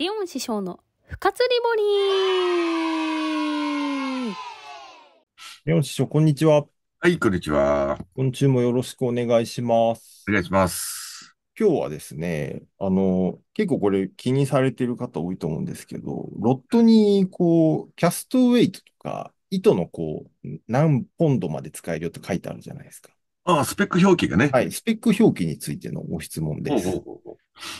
リオン師匠の不活リボリーレオン師匠、こんにちは。はい、こんにちは。今週もよろしくお願いします。お願いします。今日はですね、あの、結構これ気にされてる方多いと思うんですけど、ロットにこう、キャストウェイトとか、糸のこう、何ポンドまで使えるよって書いてあるじゃないですか。ああ、スペック表記がね。はい、スペック表記についてのご質問ですほう。ほうほ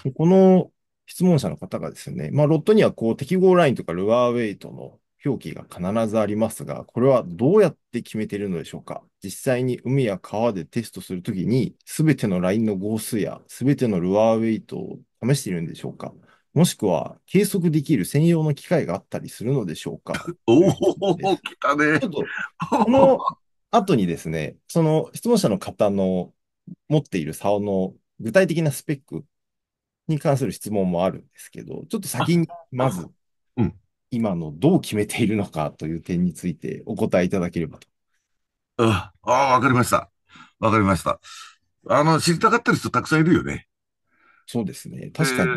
うこの質問者の方がですね、まあ、ロットにはこう適合ラインとかルアーウェイトの表記が必ずありますが、これはどうやって決めているのでしょうか実際に海や川でテストするときに、すべてのラインの号数やすべてのルアーウェイトを試しているんでしょうかもしくは計測できる専用の機械があったりするのでしょうか おお、来たね。ちょっと、この後にですね、その質問者の方の持っている竿の具体的なスペックに関する質問もあるんですけど、ちょっと先にまず、うん、今のどう決めているのかという点についてお答えいただければと。うん、ああ、わかりました。わかりました。あの、知りたがってる人たくさんいるよね。そうですね。確かに。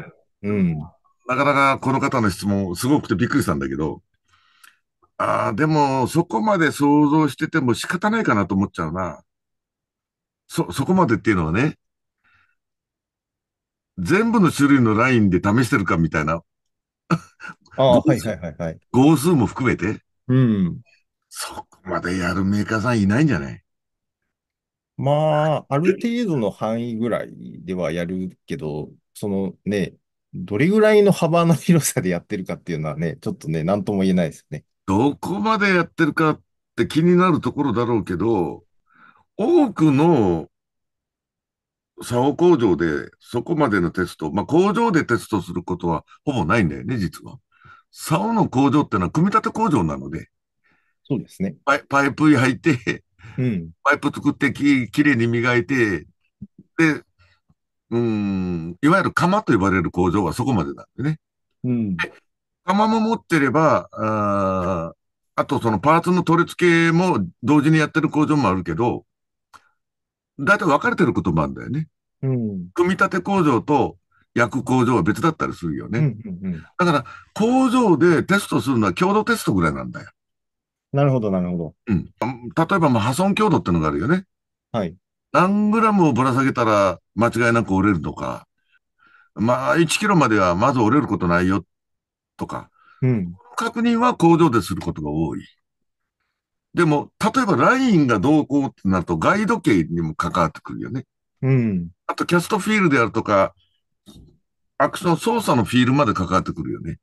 えー、うん。なかなかこの方の質問、すごくてびっくりしたんだけど、ああ、でも、そこまで想像してても仕方ないかなと思っちゃうな。そ、そこまでっていうのはね、全部の種類のラインで試してるかみたいな。ああ、はいはいはいはい。号数も含めて。うん。そこまでやるメーカーさんいないんじゃないまあ、ある程度の範囲ぐらいではやるけど、そのね、どれぐらいの幅の広さでやってるかっていうのはね、ちょっとね、なんとも言えないですね。どこまでやってるかって気になるところだろうけど、多くの竿工場でそこまでのテスト、まあ、工場でテストすることはほぼないんだよね、実は。竿の工場ってのは組み立て工場なので、そうですね。パイパイプに入って、うん、パイプ作ってききれいに磨いて、で、うん、いわゆる釜と呼ばれる工場はそこまでなんでね。うん、で釜も持ってれば、ああとそのパーツの取り付けも同時にやってる工場もあるけど、だいたい分かれてることもあるんだよね。うん、組み立て工場と焼く工場は別だったりするよね。うんうんうん、だから、工場でテストするのは強度テストぐらいなんだよ。なるほど、なるほど。うん。例えば、ま破損強度ってのがあるよね。はい。何グラムをぶら下げたら間違いなく折れるとか、まあ、1キロまではまず折れることないよとか、うん、確認は工場ですることが多い。でも、例えばラインがどうこうってなると、ガイド系にも関わってくるよね。うん。あと、キャストフィールであるとか、アクション操作のフィールまで関わってくるよね。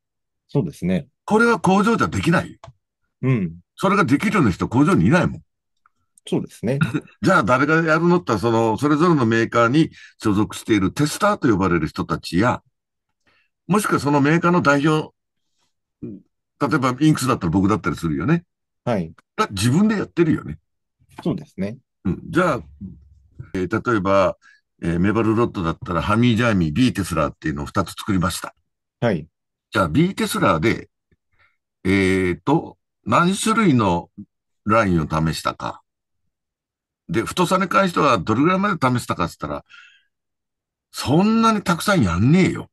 そうですね。これは工場じゃできないよ。うん。それができるような人、工場にいないもん。そうですね。じゃあ、誰がやるのってその、それぞれのメーカーに所属しているテスターと呼ばれる人たちや、もしくはそのメーカーの代表、例えばインクスだったら僕だったりするよね。はい。自分でやってるよね。そうですね。うん。じゃあ、えー、例えば、えー、メバルロッドだったらハミージャーミー、ビーテスラーっていうのを2つ作りました。はい。じゃあ、ビーテスラーで、えっ、ー、と、何種類のラインを試したか。で、太さに関してはどれぐらいまで試したかって言ったら、そんなにたくさんやんねえよ。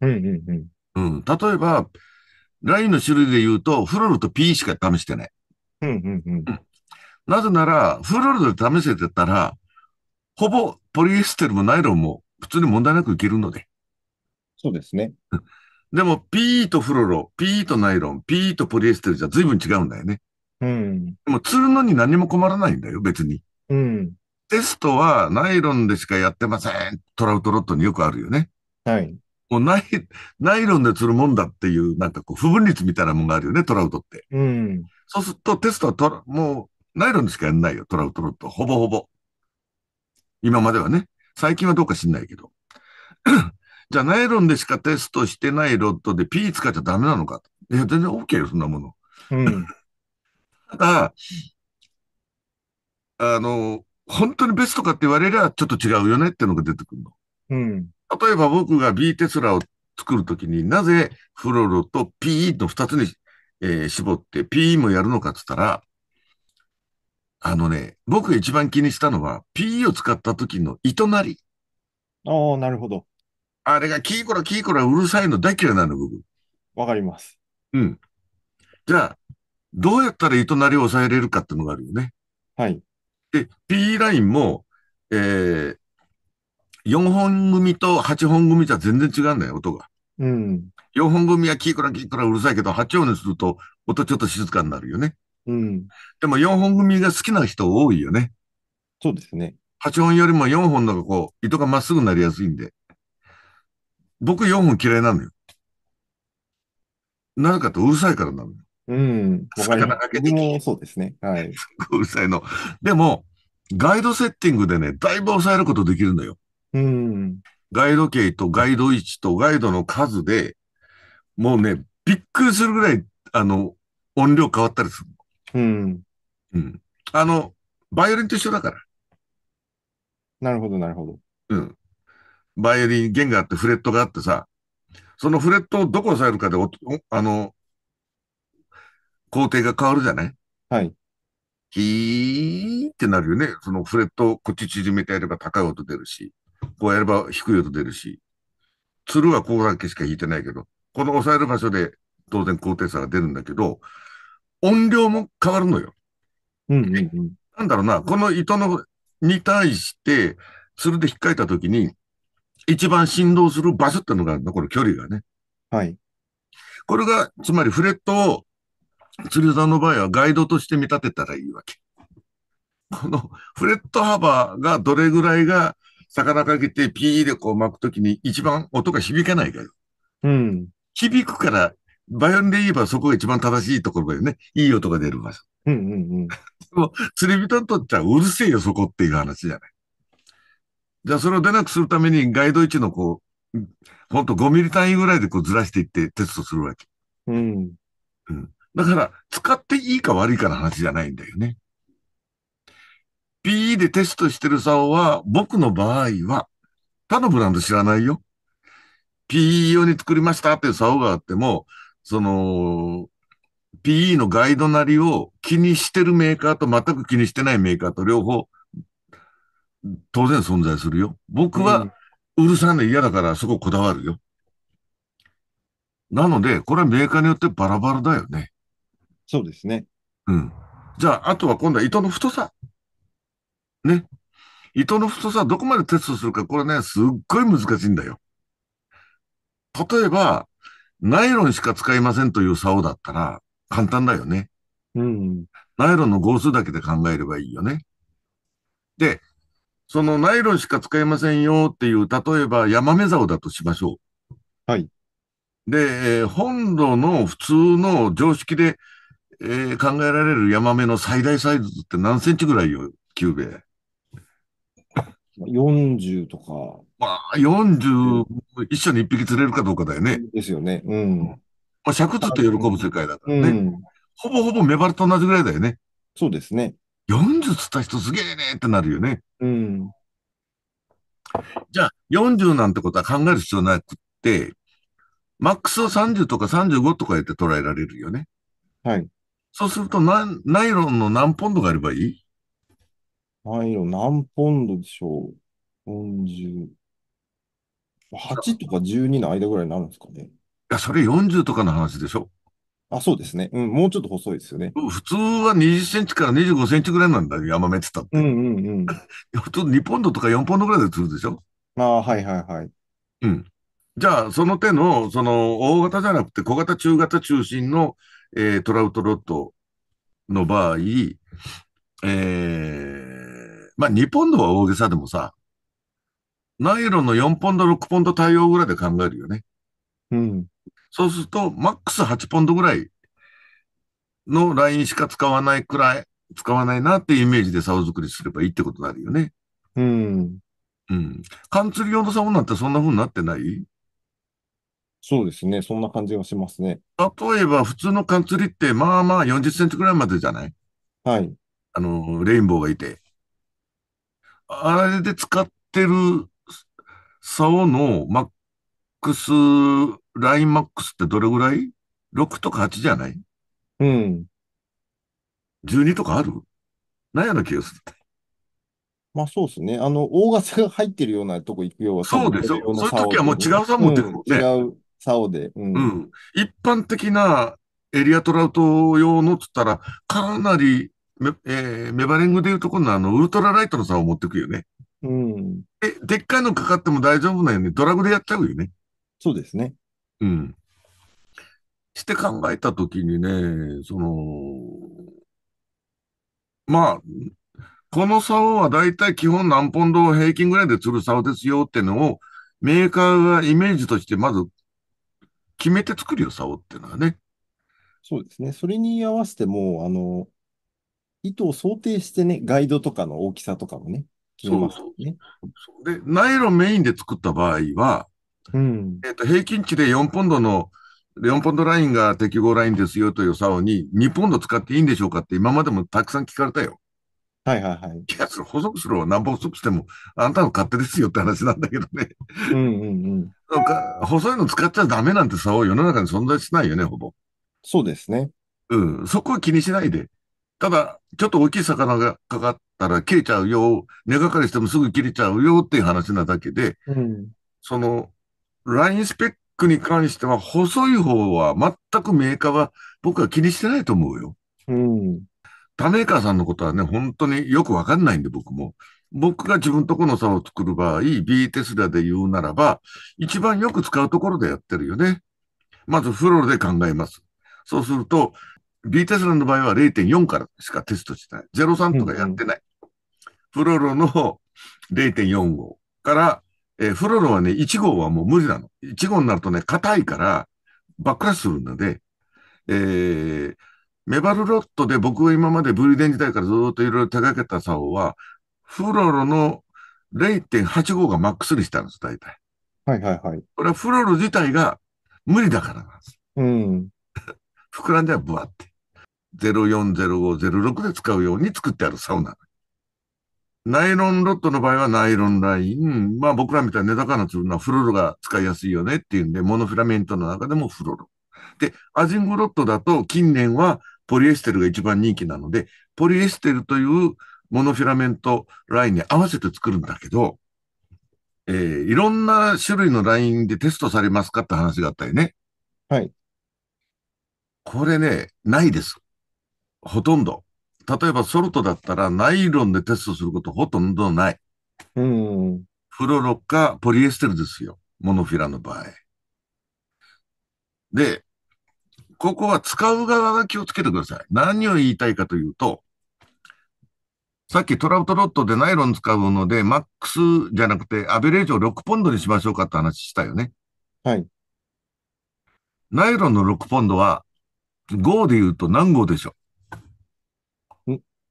うんうんうん。うん。例えば、ラインの種類で言うと、フロルと P しか試してない。うんうんうん。なぜなら、フロルで試せてたら、ほぼポリエステルもナイロンも普通に問題なくいけるので。そうですね。でも、ピーとフロロ、ピーとナイロン、ピーとポリエステルじゃ随分違うんだよね。うん。でも、釣るのに何も困らないんだよ、別に。うん。テストはナイロンでしかやってません。トラウトロットによくあるよね。はい。もうナイ、ナイロンで釣るもんだっていう、なんかこう、不分率みたいなもんがあるよね、トラウトって。うん。そうするとテストはトラ、もう、ナイロンでしかやんないよ、トラウトロット。ほぼほぼ。今まではね。最近はどうか知んないけど。じゃあ、ナイロンでしかテストしてないロットで P 使っちゃダメなのか。いや、全然 OK よ、そんなもの。うん、ただ、あの、本当にベストかって言われりゃちょっと違うよねってのが出てくるの。うん。例えば僕が B テスラを作るときになぜフロロと p の2つに、えー、絞って p もやるのかって言ったら、あのね、僕が一番気にしたのは、PE を使った時の糸なり。ああ、なるほど。あれがキーコラキーコラうるさいの大嫌いなの、僕。わかります。うん。じゃあ、どうやったら糸なりを抑えれるかっていうのがあるよね。はい。で、PE ラインも、えー、4本組と8本組じゃ全然違うんだよ、音が。うん。4本組はキーコラキーコラうるさいけど、8音にすると音ちょっと静かになるよね。うん。でも4本組が好きな人多いよね。そうですね。8本よりも4本のがこう、糸がまっすぐなりやすいんで。僕4本嫌いなのよ。なぜかとうるさいからなのよ。うん。魚かけてそうですね。はい。すごいうるさいの。でも、ガイドセッティングでね、だいぶ抑えることできるのよ。うん。ガイド系とガイド位置とガイドの数で、もうね、びっくりするぐらい、あの、音量変わったりする。うん。あの、バイオリンと一緒だから。なるほど、なるほど。うん。バイオリン、弦があって、フレットがあってさ、そのフレットをどこ押さえるかでお、おあの、工程が変わるじゃないはい。ヒーってなるよね。そのフレットをこっち縮めてやれば高い音出るし、こうやれば低い音出るし、鶴はこうだけしか弾いてないけど、この押さえる場所で当然高低差が出るんだけど、音量も変わるのよ。うんうんうん、なんだろうな、この糸のに対して、鶴で引っかいたときに、一番振動する場所ってのがあるの、この距離がね。はい。これが、つまりフレットを、釣り座の場合はガイドとして見立てたらいいわけ。このフレット幅がどれぐらいが、魚かけてピーでこう巻くときに一番音が響かないから。うん。響くからバイオリンで言えばそこが一番正しいところだよね。いい音が出る場所。うんうんうん。でも、釣り人にとってはうるせえよ、そこっていう話じゃない。じゃあ、それを出なくするためにガイド位置のこう、ほんと5ミリ単位ぐらいでこうずらしていってテストするわけ。うん。うん。だから、使っていいか悪いかの話じゃないんだよね。PE でテストしてる竿は、僕の場合は、他のブランド知らないよ。PE 用に作りましたっていう竿があっても、その、PE のガイドなりを気にしてるメーカーと全く気にしてないメーカーと両方、当然存在するよ。僕は、うるさいの嫌だからそここだわるよ。なので、これはメーカーによってバラバラだよね。そうですね。うん。じゃあ、あとは今度は糸の太さ。ね。糸の太さどこまでテストするか、これね、すっごい難しいんだよ。例えば、ナイロンしか使いませんという竿だったら簡単だよね。うん。ナイロンの号数だけで考えればいいよね。で、そのナイロンしか使いませんよっていう、例えばヤマメ竿だとしましょう。はい。で、えー、本土の普通の常識で、えー、考えられるヤマメの最大サイズって何センチぐらいよ、キューベ。40とか。まあ、40、一緒に一匹釣れるかどうかだよね。ですよね。うん。まあ、尺釣って喜ぶ世界だからね。うん、ほぼほぼメバルと同じぐらいだよね。そうですね。40釣った人すげえねってなるよね。うん。じゃあ、40なんてことは考える必要なくって、マックスを30とか35とかやって捉えられるよね。はい。そうするとナイロンの何ポンドがあればいいナイロン何ポンドでしょう ?40。8とか12の間ぐらいになるんですかね。いや、それ40とかの話でしょあ、そうですね。うん、もうちょっと細いですよね。普通は20センチから25センチぐらいなんだよ、ヤマメって言ったって。うんうんうん。普通2ポンドとか4ポンドぐらいで釣るでしょああ、はいはいはい。うん。じゃあ、その手の、その、大型じゃなくて小型、中型中心の、えー、トラウトロットの場合、えー、まあ、2ポンドは大げさでもさ、ナイロンの4ポンド、6ポンド対応ぐらいで考えるよね。うん。そうすると、マックス8ポンドぐらいのラインしか使わないくらい、使わないなっていうイメージで竿作りすればいいってことになるよね。うん。うん。缶釣り用の竿なんてそんな風になってないそうですね。そんな感じがしますね。例えば、普通の缶釣りって、まあまあ40センチぐらいまでじゃないはい。あの、レインボーがいて。あれで使ってる竿のマックス、ラインマックスってどれぐらい ?6 とか8じゃないうん。12とかあるなんやなースって。まあそうですね。あの、大型が入ってるようなとこ行くようはそうでしょ。そういう時はもう違う竿持ってるもんね。うん、違う竿で、うん、うん。一般的なエリアトラウト用のっつったら、かなりメ、えー、メバリングでいうところのあの、ウルトラライトの竿を持ってくよね。うん。え、でっかいのかかっても大丈夫なよよね。ドラグでやっちゃうよね。そうですね。うん。して考えたときにね、その、まあ、この竿はだいたい基本何ポンド平均ぐらいで釣る竿ですよってのを、メーカーがイメージとしてまず決めて作るよ、竿っていうのはね。そうですね。それに合わせても、あの、糸を想定してね、ガイドとかの大きさとかもね、そうそう、で、ナイロンメインで作った場合は、うん、えっ、ー、と、平均値で4ポンドの、4ポンドラインが適合ラインですよという竿に2ポンド使っていいんでしょうかって今までもたくさん聞かれたよ。はいはいはい。いや、それ細くするわ。何本細くしても、あんたの勝手ですよって話なんだけどね。うんうんうん。か細いの使っちゃダメなんて竿世の中に存在しないよね、ほぼ。そうですね。うん。そこは気にしないで。ただ、ちょっと大きい魚がかかったら切れちゃうよ、根掛かりしてもすぐ切れちゃうよっていう話なだけで、うん、その、ラインスペックに関しては、細い方は全くメーカーは僕は気にしてないと思うよ。うん。他メーカーさんのことはね、本当によくわかんないんで、僕も。僕が自分とこの差を作る場合、B テスラで言うならば、一番よく使うところでやってるよね。まずフローで考えます。そうすると、B テスラの場合は0.4からしかテストしない。03とかやってない。フロロの0.4号から、えー、フロロはね、1号はもう無理なの。1号になるとね、硬いから、バックラするので、えー、メバルロットで僕が今までブリデン時代からずっといろいろ手掛けた竿は、フロロの0 8号がマックスにしたんです、大体。はいはいはい。これはフロロ自体が無理だからなんです。うん。膨らんではぶわって。0 4 0 5 06で使うように作ってある竿なの。ナイロンロットの場合はナイロンライン。まあ僕らみたいに根高の粒はフロロが使いやすいよねっていうんで、モノフィラメントの中でもフロロ。で、アジングロットだと近年はポリエステルが一番人気なので、ポリエステルというモノフィラメントラインに合わせて作るんだけど、えー、いろんな種類のラインでテストされますかって話があったよね。はい。これね、ないです。ほとんど。例えばソルトだったらナイロンでテストすることほとんどない。うん。フロロかポリエステルですよ。モノフィラの場合。で、ここは使う側が気をつけてください。何を言いたいかというと、さっきトラウトロットでナイロン使うので、マックスじゃなくてアベレージを6ポンドにしましょうかって話したよね。はい。ナイロンの6ポンドは、5で言うと何号でしょう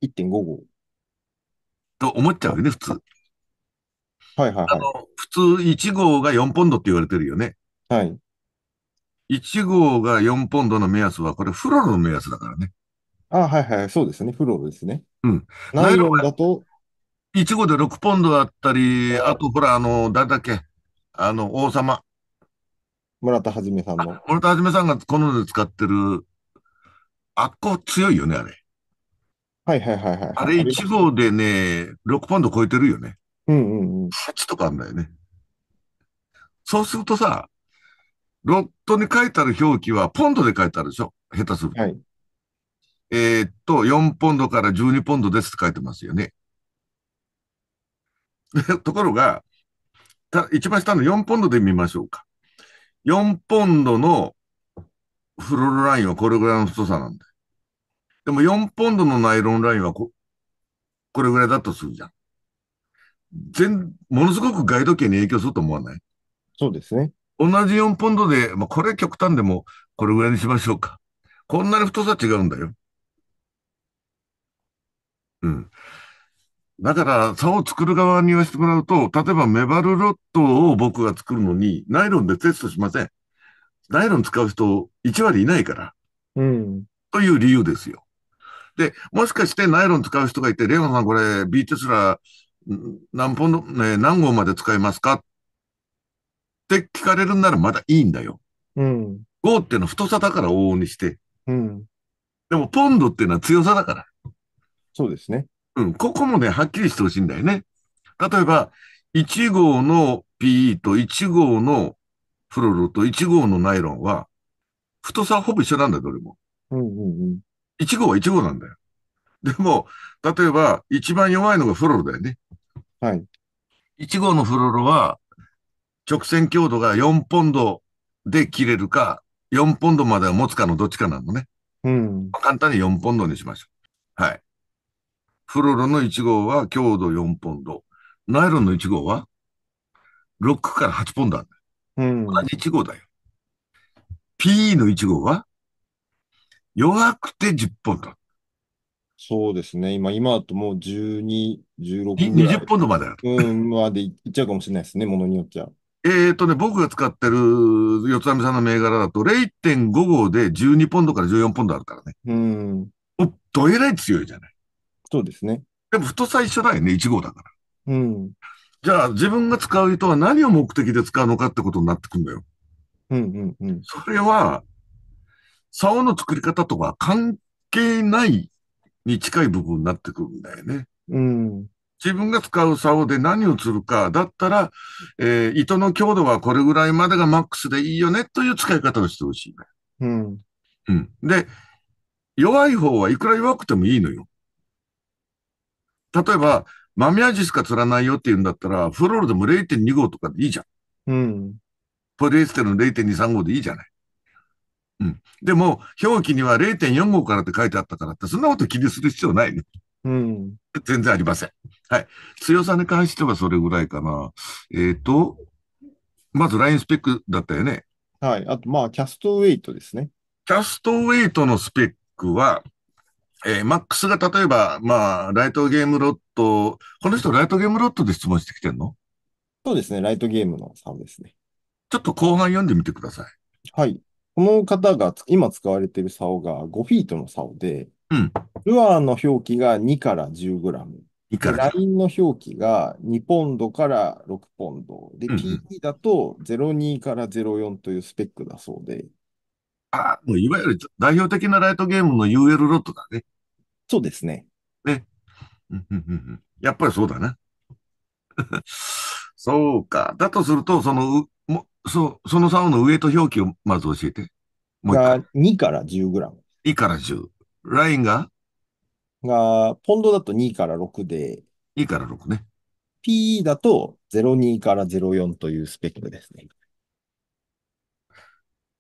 1.5号。と思っちゃうよね、普通。はいはいあはい。の、普通1号が4ポンドって言われてるよね。はい。1号が4ポンドの目安は、これフロロの目安だからね。あ、はいはい。そうですね。フロロですね。うん。ナイロンだと、1号で6ポンドだったり、あとほら、あの、誰だっけ、あの、王様。村田はじめさんの。村田はじめさんが好んで使ってる、あっこ強いよね、あれ。はいはいはいはい。あれ1号でね、6ポンド超えてるよね。うんうんうん。8とかあんだよね。そうするとさ、ロットに書いてある表記はポンドで書いてあるでしょ下手すると。はい。えー、っと、4ポンドから12ポンドですって書いてますよね。ところが、一番下の4ポンドで見ましょうか。4ポンドのフローラインはこれぐらいの太さなんだよ。でも4ポンドのナイロンラインはこ、これぐらいだとするじゃん。全、ものすごくガイド系に影響すると思わないそうですね。同じ4ポンドで、まあ、これ極端でも、これぐらいにしましょうか。こんなに太さ違うんだよ。うん。だから、竿を作る側に言わせてもらうと、例えばメバルロットを僕が作るのに、ナイロンでテストしません。ナイロン使う人1割いないから。うん。という理由ですよ。で、もしかしてナイロン使う人がいて、レオンさんこれ、ビーテスラ何本の、ね、何号まで使いますかって聞かれるならまだいいんだよ。うん。号っていうのは太さだから往々にして。うん。でも、ポンドっていうのは強さだから。そうですね。うん。ここもね、はっきりしてほしいんだよね。例えば、1号の PE と1号のフロロと1号のナイロンは、太さほぼ一緒なんだよ、どれも。うんうんうん。1号は1号なんだよ。でも、例えば、一番弱いのがフロロだよね。はい。1号のフロロは、直線強度が4ポンドで切れるか、4ポンドまでは持つかのどっちかなのね。うん。簡単に4ポンドにしましょう。はい。フロロの1号は強度4ポンド。ナイロンの1号は6から8ポンドある。うん。同じ1号だよ。PE の1号は弱くて10ンド。そうですね。今、今だともう12、16ポンド。20ポンドまである。うん、までいっちゃうかもしれないですね、ものによっちゃ。えっとね、僕が使ってる四つ編みさんの銘柄だと0.5号で12ポンドから14ポンドあるからね。うん。お、どえらい強いじゃない。そうですね。でも太さ一緒だよね、1号だから。うん。じゃあ自分が使う人は何を目的で使うのかってことになってくんだよ。うん、うん、うん。それは、竿の作り方とは関係ないに近い部分になってくるんだよね。うん。自分が使う竿で何を釣るか、だったら、えー、糸の強度はこれぐらいまでがマックスでいいよねという使い方をしてほしい、うん。うん。で、弱い方はいくら弱くてもいいのよ。例えば、マミアジしか釣らないよって言うんだったら、フロールでも0.25とかでいいじゃん。うん。ポリエステルの0.235でいいじゃない。うん。でも、表記には0.45からって書いてあったからって、そんなこと気にする必要ないね。うん。全然ありません。はい。強さに関してはそれぐらいかな。えっ、ー、と、まずラインスペックだったよね。はい。あと、まあ、キャストウェイトですね。キャストウェイトのスペックは、えー、マックスが例えば、まあ、ライトゲームロット、この人ライトゲームロットで質問してきてんのそうですね。ライトゲームの3ですね。ちょっと後半読んでみてください。はい。この方が今使われている竿が5フィートの竿で、うん。ルアーの表記が2から10グラム。ラインの表記が2ポンドから6ポンド。で、うん PE だと02から04というスペックだそうで。ああ、もういわゆる代表的なライトゲームの UL ロットだね。そうですね。ね。やっぱりそうだな。そうか。だとすると、その、もそその3のウエイト表記をまず教えて。もうが2から10グラム。2から10。ラインがが、ポンドだと2から6で、2から6ね。PE だと02から04というスペックですね。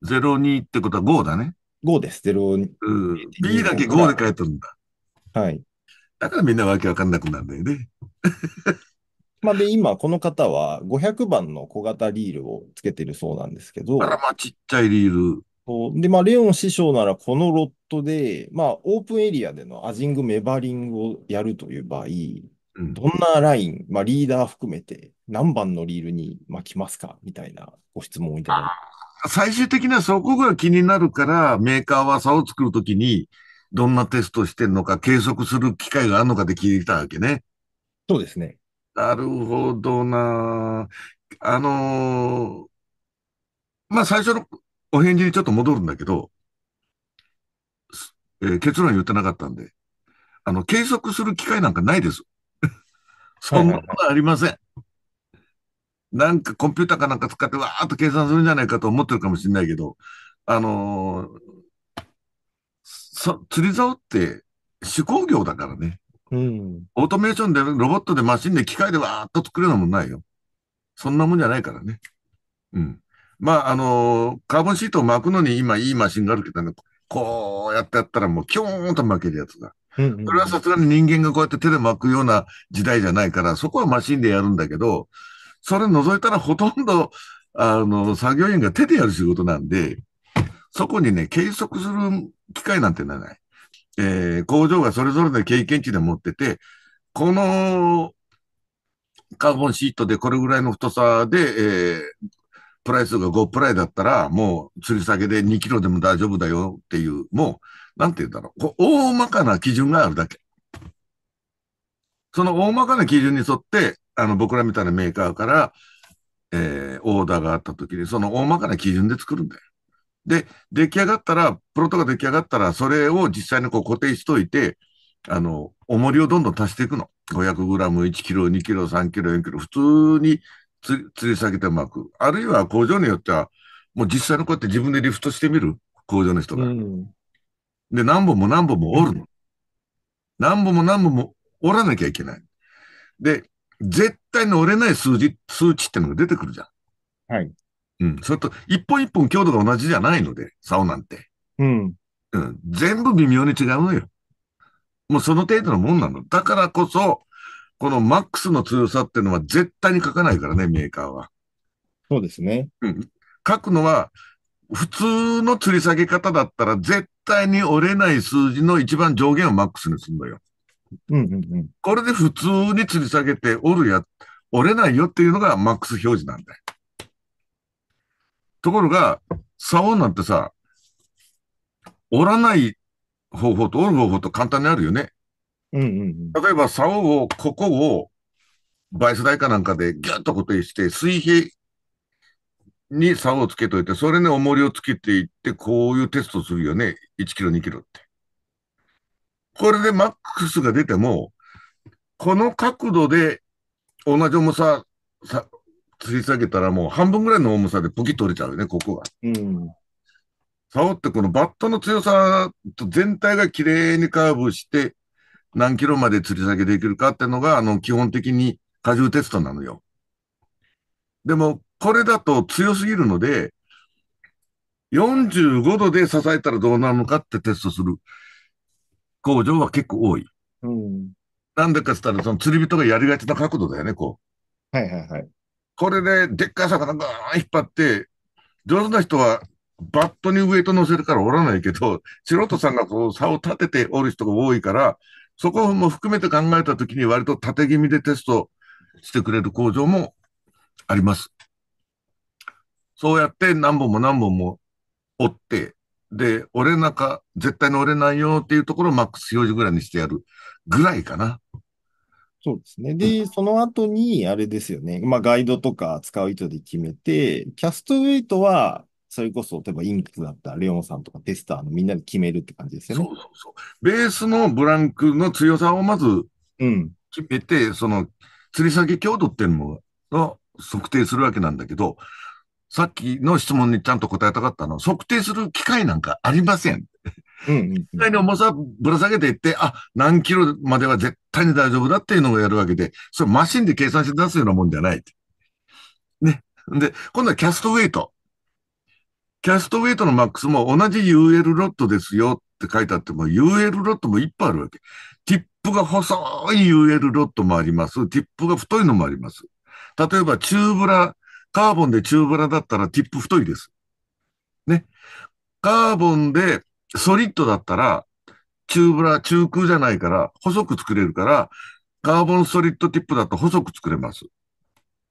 02ってことは5だね。5です。0、うん。B だけ5で書いてるんだ。はい。だからみんなわけわかんなくなるんだよね。まあ、で、今、この方は500番の小型リールをつけてるそうなんですけど、あら、まあ、ちっちゃいリール。で、まあ、レオン師匠ならこのロットで、まあ、オープンエリアでのアジング、メバリングをやるという場合、どんなライン、まあ、リーダー含めて何番のリールに巻きますかみたいなご質問をいただいて。最終的にはそこが気になるから、メーカーは差を作るときに、どんなテストしてるのか計測する機会があるのかで聞いたわけね。そうですね。なるほどな。あのーまあ最初のお返事にちょっと戻るんだけど、えー結論言ってなかったんで、あの、計測する機会なんかないです。そんなことありません。なんかコンピューターかなんか使ってわーっと計算するんじゃないかと思ってるかもしれないけど、あのーそ釣り竿って手工業だからね。うん。オートメーションで、ロボットでマシンで機械でわーっと作るようなもんないよ。そんなもんじゃないからね。うん。まあ、あのー、カーボンシートを巻くのに今いいマシンがあるけどね、こうやってやったらもうキューンと巻けるやつが。それはさすがに人間がこうやって手で巻くような時代じゃないから、そこはマシンでやるんだけど、それ除いたらほとんど、あの、作業員が手でやる仕事なんで、そこにね、計測する機械なんてない。えー、工場がそれぞれの経験値で持ってて、このカーボンシートでこれぐらいの太さで、えー、プライスが5プライだったら、もう吊り下げで2キロでも大丈夫だよっていう、もう、なんて言うんだろう。大まかな基準があるだけ。その大まかな基準に沿って、あの、僕らみたいなメーカーから、えー、オーダーがあった時に、その大まかな基準で作るんだよ。で、出来上がったら、プロとトが出来上がったら、それを実際にこう固定しといて、あの、重りをどんどん足していくの。500グラム、1キロ、2キロ、3キロ、4キロ、普通に吊り下げて巻く。あるいは工場によっては、もう実際にこうやって自分でリフトしてみる。工場の人が。うん、で、何本も何本も折るの。うん、何本も何本も折らなきゃいけない。で、絶対に折れない数字、数値ってのが出てくるじゃん。はい。うん。それと、一本一本強度が同じじゃないので、竿なんて。うん。うん。全部微妙に違うのよ。もうその程度のもんなの。だからこそ、このマックスの強さっていうのは絶対に書かないからね、メーカーは。そうですね。うん。書くのは、普通の吊り下げ方だったら絶対に折れない数字の一番上限をマックスにするのよ。うんうんうん。これで普通に吊り下げて折るや、折れないよっていうのがマックス表示なんだよ。ところが、竿なんてさ、折らない方法と折る方法と簡単にあるよね。うんうん、例えば、竿を、ここを、バイス台かなんかでギュッと固定して、水平に竿をつけといて、それに重りをつけていって、こういうテストするよね。1キロ、2キロって。これでマックスが出ても、この角度で同じ重さ吊り下げたらもう半分ぐらいの重さでポキッと折れちゃうよね、ここが。うん。竿ってこのバットの強さと全体が綺麗にカーブして、何キロまで吊り下げできるかってのが、あの、基本的に荷重テストなのよ。でも、これだと強すぎるので、45度で支えたらどうなるのかってテストする工場は結構多い。うん。なんでかっつったら、その釣り人がやりがちな角度だよね、こう。はいはいはい。これで、でっかい魚ガーン引っ張って、上手な人はバットにウエイト乗せるからおらないけど、素人さんがこう、差を立てておる人が多いから、そこも含めて考えたときに割と縦気味でテストしてくれる工場もあります。そうやって何本も何本も折って、で、折れなか、絶対に折れないよっていうところをマックス表示ぐらいにしてやるぐらいかな。そうですね。で、その後に、あれですよね。まあ、ガイドとか使う人で決めて、キャストウェイトは、それこそ、例えばインクだったレオンさんとかテスターのみんなで決めるって感じですよね。そうそうそう。ベースのブランクの強さをまずうん。決めて、その、吊り下げ強度っていうのを測定するわけなんだけど、さっきの質問にちゃんと答えたかったのは、測定する機械なんかありません。うん、うん、機う械ん。の重さぶら下げていって、あ、何キロまでは絶対に大丈夫だっていうのをやるわけで、それマシンで計算して出すようなもんじゃない。ね。で、今度はキャストウェイト。キャストウェイトのマックスも同じ UL ロットですよって書いてあっても、UL ロットもいっぱいあるわけ。ティップが細い UL ロットもあります。ティップが太いのもあります。例えば、チューブラ、カーボンでチューブラだったらティップ太いです。ね。カーボンでソリッドだったら、中ブラ、中空じゃないから、細く作れるから、カーボンソリッドティップだと細く作れます。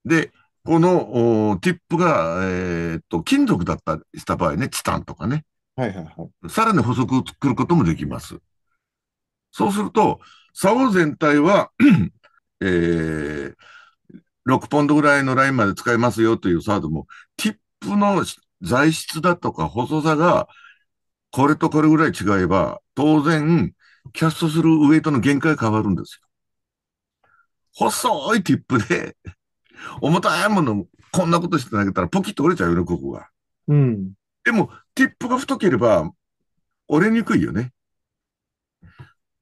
で、このティップが、えー、っと、金属だったりした場合ね、チタンとかね。はいはいはい。さらに細く作ることもできます。そうすると、竿全体は えー、6ポンドぐらいのラインまで使えますよというサードも、ティップの材質だとか細さがこれとこれぐらい違えば、当然、キャストするウェイトの限界変わるんですよ。細いティップで、重たいもの、こんなことして投げたらポキッと折れちゃうよね、ここが。うん。でも、ティップが太ければ、折れにくいよね。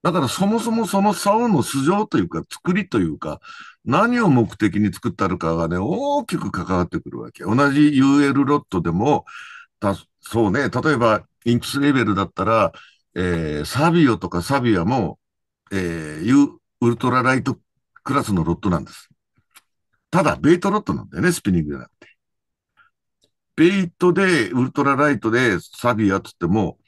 だからそもそもその竿の素性というか、作りというか、何を目的に作ったのかがね、大きく関わってくるわけ。同じ UL ロットでも、そうね。例えば、インプスレベルだったら、えー、サビオとかサビアも、えー、いうウルトラライトクラスのロットなんです。ただ、ベイトロットなんだよね、スピニングじゃなくて。ベイトで、ウルトラライトでサビアつっても、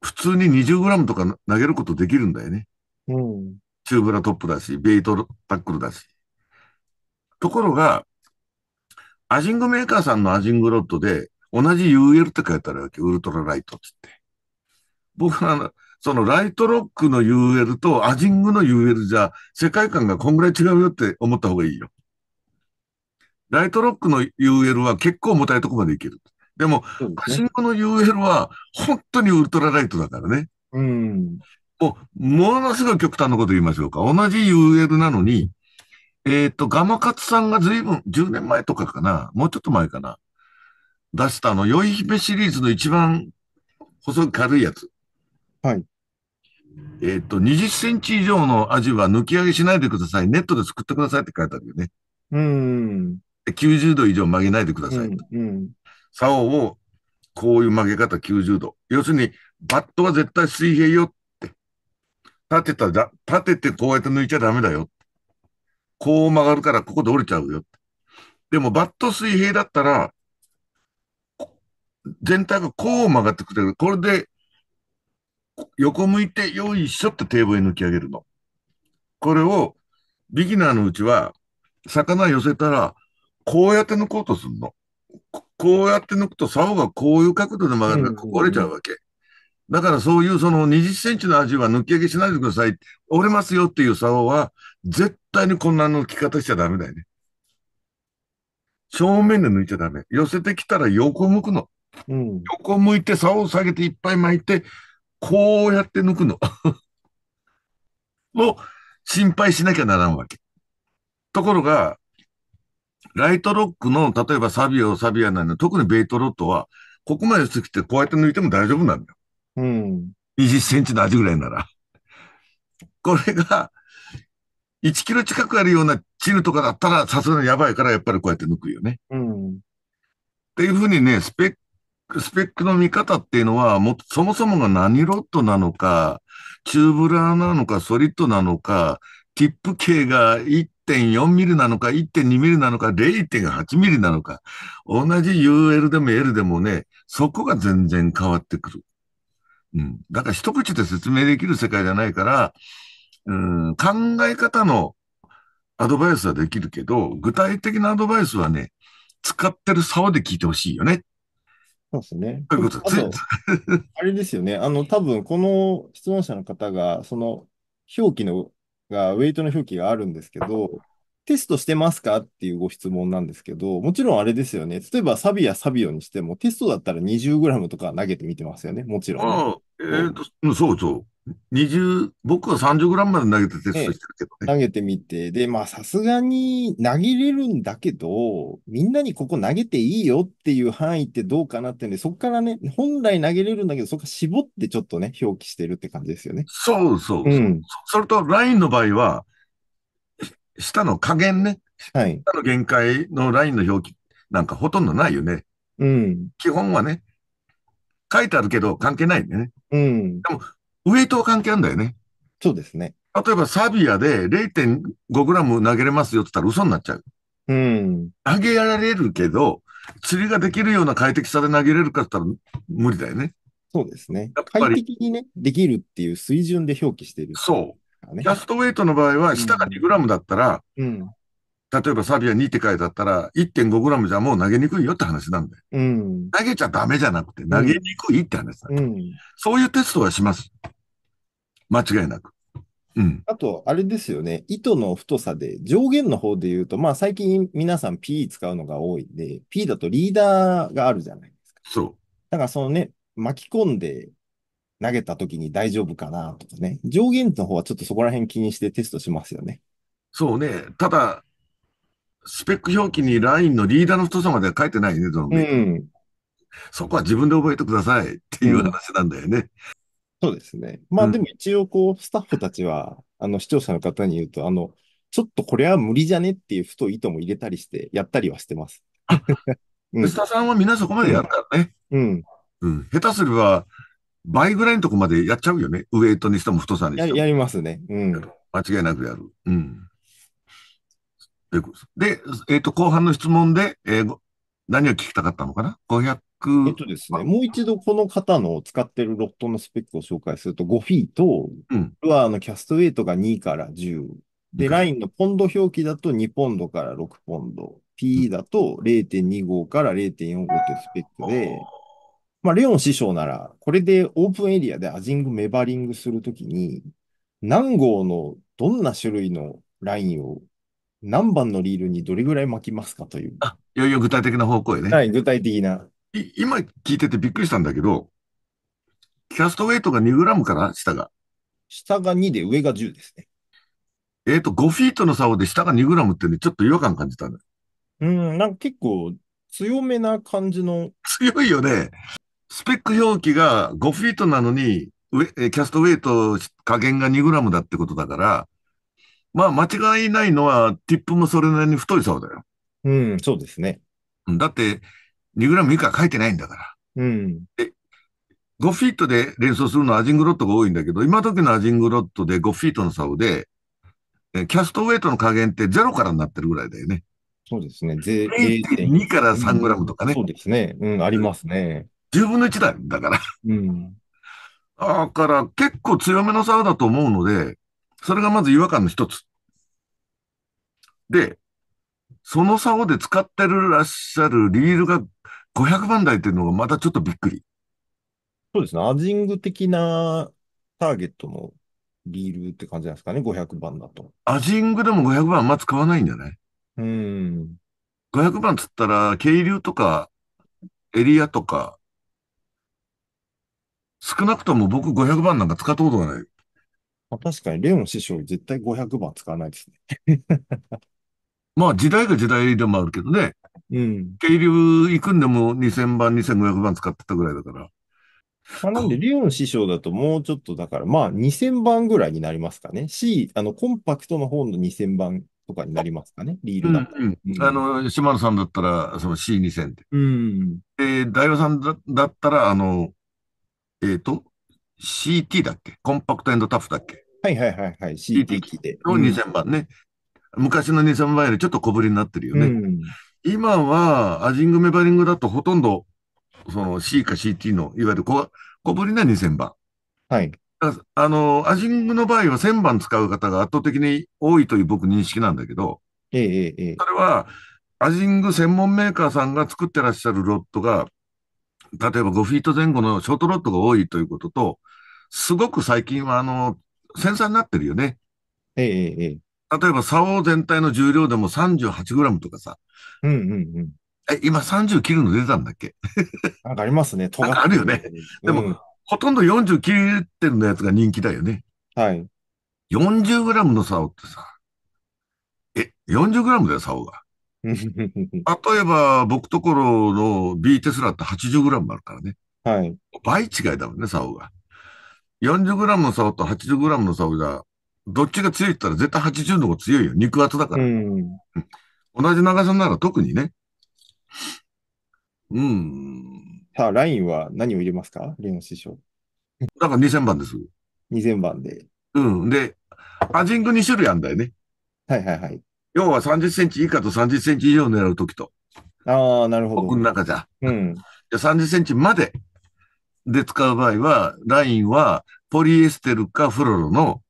普通に2 0ムとか投げることできるんだよね。うん。チューブラトップだし、ベイトタックルだし。ところが、アジングメーカーさんのアジングロットで、同じ UL って書いてあるわけ。ウルトラライトっ言って。僕は、の、そのライトロックの UL とアジングの UL じゃ世界観がこんぐらい違うよって思った方がいいよ。ライトロックの UL は結構重たいとこまでいける。でも、でシアジングの UL は本当にウルトラライトだからね。うん。もう、ものすごい極端なこと言いましょうか。同じ UL なのに、えっ、ー、と、ガマカツさんが随分、10年前とかかな、もうちょっと前かな、出したあの、酔い姫シリーズの一番細く軽いやつ。はい。えっ、ー、と、20センチ以上のアジは抜き上げしないでください。ネットで作ってくださいって書いてあるよね。うん。90度以上曲げないでください。うん、うん。竿を、こういう曲げ方90度。要するに、バットは絶対水平よって。立てたら、立ててこうやって抜いちゃダメだよ。こう曲がるからここで折れちゃうよ。でも、バット水平だったら、全体がこう曲がってくれる。これで、横向いて、よいしょってテーブルに抜き上げるの。これを、ビギナーのうちは、魚寄せたら、こうやって抜こうとするの。こうやって抜くと、竿がこういう角度で曲がるから、ここ折れちゃうわけ。だからそういうその20センチの味は抜き上げしないでください。折れますよっていう竿は、絶対にこんな抜き方しちゃダメだよね。正面で抜いちゃダメ。寄せてきたら横向くの。うん、横向いて、竿を下げていっぱい巻いて、こうやって抜くの。を心配しなきゃならんわけ。ところが、ライトロックの、例えばサビオ、サビアなの、特にベイトロットは、ここまで薄くてこうやって抜いても大丈夫なんだよ。うん。20センチの味ぐらいなら。これが、1キロ近くあるようなチルとかだったら、さすがにやばいから、やっぱりこうやって抜くよね。うん。っていうふうにね、スペッスペックの見方っていうのは、もそもそもが何ロットなのか、チューブラーなのか、ソリッドなのか、ティップ径が1.4ミリなのか、1.2ミリなのか、0.8ミリなのか、同じ UL でも L でもね、そこが全然変わってくる。うん。だから一口で説明できる世界じゃないから、うん、考え方のアドバイスはできるけど、具体的なアドバイスはね、使ってる沢で聞いてほしいよねっそうですね。いうことあと、あれですよね。あの、多分この質問者の方が、その表記のが、ウェイトの表記があるんですけど、テストしてますかっていうご質問なんですけど、もちろんあれですよね。例えばサビやサビオにしても、テストだったら2 0ムとか投げてみてますよね。もちろん、ね。えー、っと、そうそう。20、僕は3 0ムまで投げてテストしてるけどね。ね投げてみて、で、まあさすがに投げれるんだけど、みんなにここ投げていいよっていう範囲ってどうかなってんで、そこからね、本来投げれるんだけど、そこから絞ってちょっとね、表記してるって感じですよね。そうそうそう、うん。それとラインの場合は、下の加減ね。はい。下の限界のラインの表記なんかほとんどないよね。うん。基本はね。書いてあるけど関係ないね。うん。でも、ウェイトは関係あるんだよね。そうですね。例えばサビアで0 5ム投げれますよって言ったら嘘になっちゃう。うん。投げられるけど、釣りができるような快適さで投げれるかって言ったら無理だよね。そうですね。やっぱり快適にね、できるっていう水準で表記してる。そう。キね。ャストウェイトの場合は、下が2グラムだったら、うん、例えばサビは2って書いてあったら、1.5グラムじゃもう投げにくいよって話なんだよ。うん、投げちゃダメじゃなくて、投げにくいって話だ、うん、そういうテストはします。間違いなく。うん、あと、あれですよね、糸の太さで、上限の方で言うと、まあ最近皆さん P 使うのが多いんで、P だとリーダーがあるじゃないですか。そう。だからそのね、巻き込んで投げた時に大丈夫かなとかね。上限の方はちょっとそこら辺気にしてテストしますよね。そうね。ただ、スペック表記にラインのリーダーの太さまでは書いてないね、どの、うん、そこは自分で覚えてくださいっていう話なんだよね。うん、そうですね。まあでも一応こう、スタッフたちは、あの視聴者の方に言うと、あの、ちょっとこれは無理じゃねっていう太い糸も入れたりして、やったりはしてます。うん、スタさんはみんなそこまでやるからね。うん。うん、下手すれば、倍ぐらいのとこまでやっちゃうよね。ウエイトにしても太さにしても。やりますね。うん。間違いなくやる。うん。で、えっ、ー、と、後半の質問で、えー、何を聞きたかったのかな ?500。えっとですね、もう一度この方の使ってるロットのスペックを紹介すると、5フィート、うん、のキャストウェイトが2から10。で、ラインのポンド表記だと2ポンドから6ポンド。p だと0.25から0.45というスペックで、うんまあ、レオン師匠なら、これでオープンエリアでアジング、メバリングするときに、何号のどんな種類のラインを何番のリールにどれぐらい巻きますかという。あ、いよいよ具体的な方向へね。はい、具体的な。今聞いててびっくりしたんだけど、キャストウェイトが2グラムかな下が。下が2で上が10ですね。えっ、と、5フィートの差で下が2グラムってね、ちょっと違和感感じたんだうん、なんか結構強めな感じの。強いよね。スペック表記が5フィートなのに、キャストウェイト加減が2グラムだってことだから、まあ間違いないのは、ティップもそれなりに太いそうだよ。うん、そうですね。だって、2グラム以下書いてないんだから。うん。5フィートで連想するのはアジングロットが多いんだけど、今時のアジングロットで5フィートの竿で、キャストウェイトの加減ってゼロからになってるぐらいだよね。そうですね。0.2から3グラムとかね、うん、そうですね。うん、ありますね。10分の1だだから。うん。だから結構強めの差だと思うので、それがまず違和感の一つ。で、その竿で使ってるらっしゃるリールが500番台っていうのがまたちょっとびっくり。そうですね。アジング的なターゲットのリールって感じなんですかね、500番だと。アジングでも500番あんま使わないんじゃないうん。500番つったら、渓流とか、エリアとか、少なくとも僕500番なんか使ったことがない。まあ、確かに、レオン師匠絶対500番使わないですね。まあ、時代が時代でもあるけどね。うん。渓流行くんでも2000番、2500番使ってたぐらいだから。あ、なんで、リオン師匠だともうちょっとだから、まあ2000番ぐらいになりますかね。C、あの、コンパクトの方の2000番とかになりますかね、リールだったら。うん、うん、あの、島野さんだったら、その C2000 て。うん。で、大和さんだったら、あの、えっ、ー、と、CT だっけコンパクトエンドタフだっけはいはいはいはい。CT 機で。の2000番ね、うん。昔の2000番よりちょっと小ぶりになってるよね。うん、今は、アジングメバリングだとほとんど、その C か CT の、いわゆる小小ぶりな2000番。はい。あの、アジングの場合は1000番使う方が圧倒的に多いという僕認識なんだけど、ええええ。それは、アジング専門メーカーさんが作ってらっしゃるロットが、例えば5フィート前後のショートロットが多いということと、すごく最近は、あの、繊細になってるよね。ええええ。例えば、竿全体の重量でも38グラムとかさ。うんうんうん。え、今30切るの出たんだっけなんかありますね、尖あるよね。でも、うん、ほとんど40切ってるのやつが人気だよね。はい。40グラムの竿ってさ、え、40グラムだよ、竿が。例えば、僕ところの B テスラって 80g あるからね。はい。倍違いだもんね、竿が。40g の竿と 80g の竿じゃ、どっちが強いって言ったら絶対80の方が強いよ。肉厚だから。うん、同じ長さなら特にね。うん。さあ、ラインは何を入れますかレオ師匠。だから2000番です。2000番で。うん。で、アジング2種類あんだよね。はいはいはい。要は30センチ以下と30センチ以上狙うときと。ああ、なるほど。僕の中じゃ。うん。30センチまでで使う場合は、ラインはポリエステルかフロロの、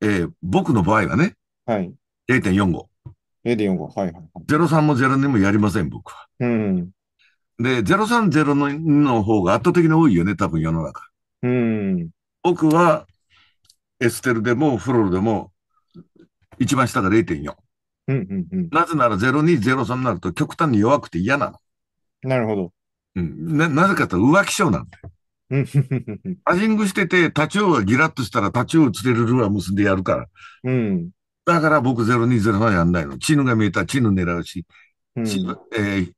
えー、僕の場合はね。はい。0.45。0.45。はいはい、はい。03も02もやりません、僕は。うん。で、030のの方が圧倒的に多いよね、多分世の中。うん。僕は、エステルでもフロロでも、一番下が0.4。うんうんうん。なぜなら0203になると極端に弱くて嫌なの。なるほど。うん。な、なぜかと浮気症なんだよ。アジングしてて、タチウオがギラッとしたらタチウオ釣れるルアー結んでやるから。うん。だから僕0203やんないの。チヌが見えたらチヌ狙うし。うん、えー、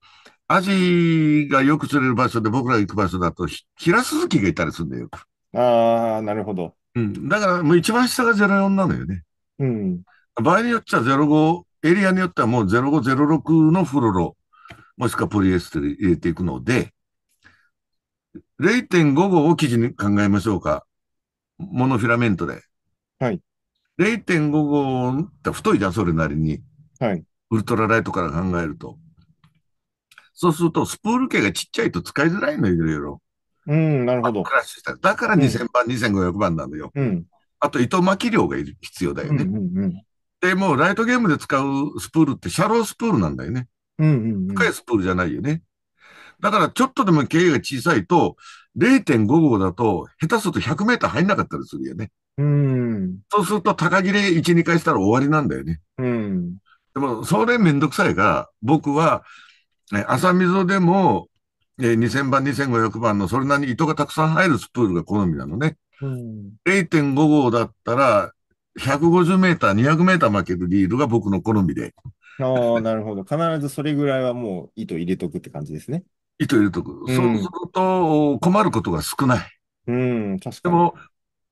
アジがよく釣れる場所で僕ら行く場所だと、ヒラスズキがいたりするんだよ。ああ、なるほど。うん。だからもう一番下が04なのよね。うん。場合によっちゃ05エリアによってはもう0506のフロロ、もしくはポリエステル入れていくので、0.5 5を記事に考えましょうか。モノフィラメントで。はい。0.5 5って太いじゃん、それなりに。はい。ウルトラライトから考えると。そうすると、スプール系がちっちゃいと使いづらいのよ、いろいろ。うん、なるほど。クラッシュした。だから2000番、うん、2500番なのよ。うん。あと、糸巻き量が必要だよね。うんうんうん。で、もうライトゲームで使うスプールってシャロースプールなんだよね。うんうん、深いスプールじゃないよね。だからちょっとでも経営が小さいと、0.5号だと、下手すると100メーター入んなかったりするよね。うん。そうすると、高切れ1、2回したら終わりなんだよね。うん。でも、それめんどくさいが、僕は、朝溝でも、え2000番、2500番のそれなりに糸がたくさん入るスプールが好みなのね。うん、0.5号だったら、150メーター、200メーター負けるリードが僕の好みで。ああ、なるほど。必ずそれぐらいはもう糸入れとくって感じですね。糸入れとく。そうすると困ることが少ない。うん、確かに。も、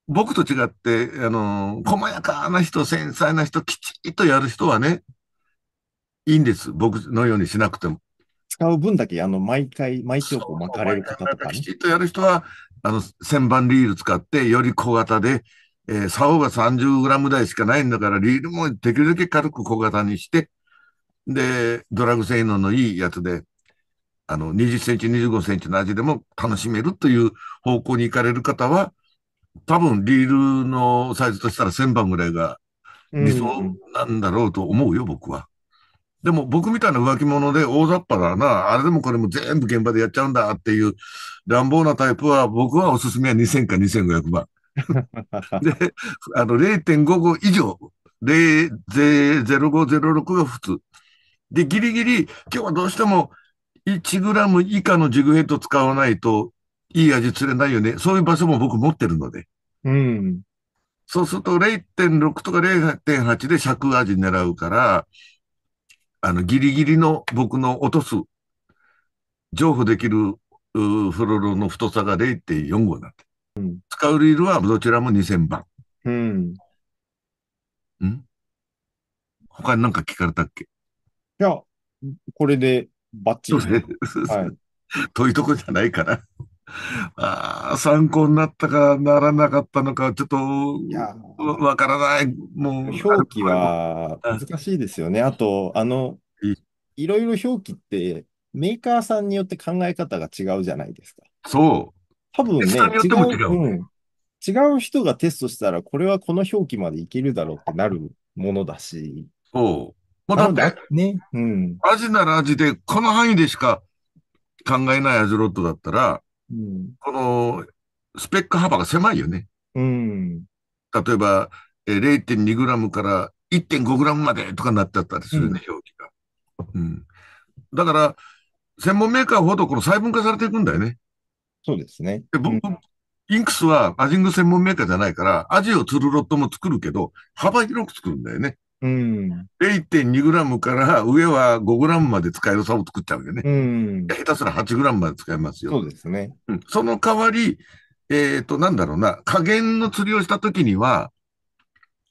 僕と違って、あの、細やかな人、繊細な人、きちっとやる人はね、いいんです。僕のようにしなくても。使う分だけ、あの、毎回、毎そこう巻かれる方とかきちっとやる人は、あの、旋盤リール使って、より小型で、えー、竿が 30g 台しかないんだから、リールもできるだけ軽く小型にして、で、ドラッグ性能のいいやつで、あの、20センチ、25センチの味でも楽しめるという方向に行かれる方は、多分リールのサイズとしたら1000番ぐらいが理想なんだろうと思うよ、うん、僕は。でも僕みたいな浮気者で大雑把だな、あれでもこれも全部現場でやっちゃうんだっていう乱暴なタイプは僕はおすすめは2000か2500番。で、あの0.55以上、0.0506が普通。で、ギリギリ、今日はどうしても1グラム以下のジグヘッド使わないといい味釣れないよね。そういう場所も僕持ってるので。うん。そうすると0.6とか0.8で尺味狙うから、あの、ギリギリの僕の落とす、譲歩できるフロロの太さが0.45なって。使うリールはどちらも2000番。うん。ん他に何か聞かれたっけいや、これでバッチリ。そうね。はい。遠いとこじゃないから。ああ、参考になったかならなかったのか、ちょっとわからない。もう。表記は難しいですよね。あと、あの、いろいろ表記ってメーカーさんによって考え方が違うじゃないですか。そう。多分ね、違う、うん、違う人がテストしたら、これはこの表記までいけるだろうってなるものだし。そう。まあ、だって、ね、うん。味なら味で、この範囲でしか考えないアジロットだったら、うん、このスペック幅が狭いよね。うん。例えば、0.2g から1 5ムまでとかになっちゃったりするね、うん、表記が。うん。だから、専門メーカーほどこの細分化されていくんだよね。そうですね。で僕、うんインクスはアジング専門メーカーじゃないから、アジを釣るロットも作るけど、幅広く作るんだよね。うん。0.2g から上は 5g まで使える差を作っちゃうよね。うん。下手すら 8g まで使えますよ。そうですね。うん。その代わり、えっ、ー、と、なんだろうな、加減の釣りをした時には、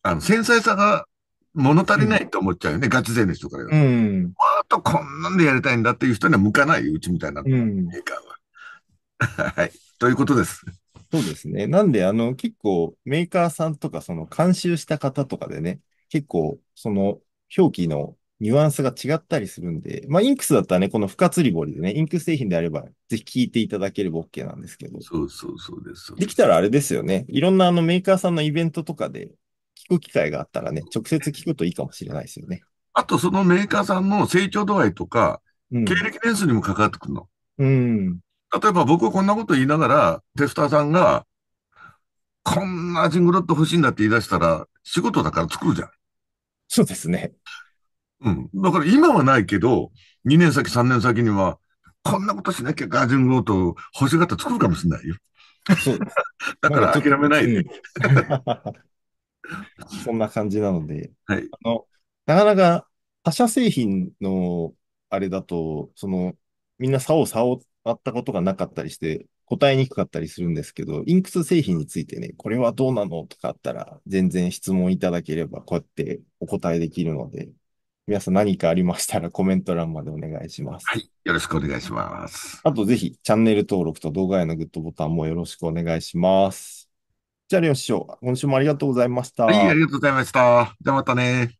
あの、繊細さが物足りないと思っちゃうよね。うん、ガチ勢の人から。うん。わーっとこんなんでやりたいんだっていう人には向かないうちみたいなメーカーは。うん はい。ということです。そうですね。なんで、あの、結構メーカーさんとか、その監修した方とかでね、結構、その表記のニュアンスが違ったりするんで、まあ、インクスだったらね、この不活り彫りでね、インクス製品であれば、ぜひ聞いていただければ OK なんですけど。そうそうそうです。できたらあれですよね。いろんなあのメーカーさんのイベントとかで聞く機会があったらね、直接聞くといいかもしれないですよね。あと、そのメーカーさんの成長度合いとか、うん、経歴年数にも関わってくるの。うん。例えば僕はこんなこと言いながら、テスターさんが、こんなジングロット欲しいんだって言い出したら、仕事だから作るじゃん。そうですね。うん。だから今はないけど、2年先、3年先には、こんなことしなきゃガージングロート欲しがって作るかもしれないよ。そうだから諦めないで。そんな感じなので、はい、あのなかなか他社製品のあれだと、そのみんな竿を竿っわったことがなかったりして、答えにくかったりするんですけど、インクス製品についてね、これはどうなのとかあったら、全然質問いただければ、こうやってお答えできるので、皆さん何かありましたらコメント欄までお願いします。はい。よろしくお願いします。あとぜひ、チャンネル登録と動画へのグッドボタンもよろしくお願いします。じゃあ、レオ師匠、今週もありがとうございました。はい、ありがとうございました。じゃあまたね。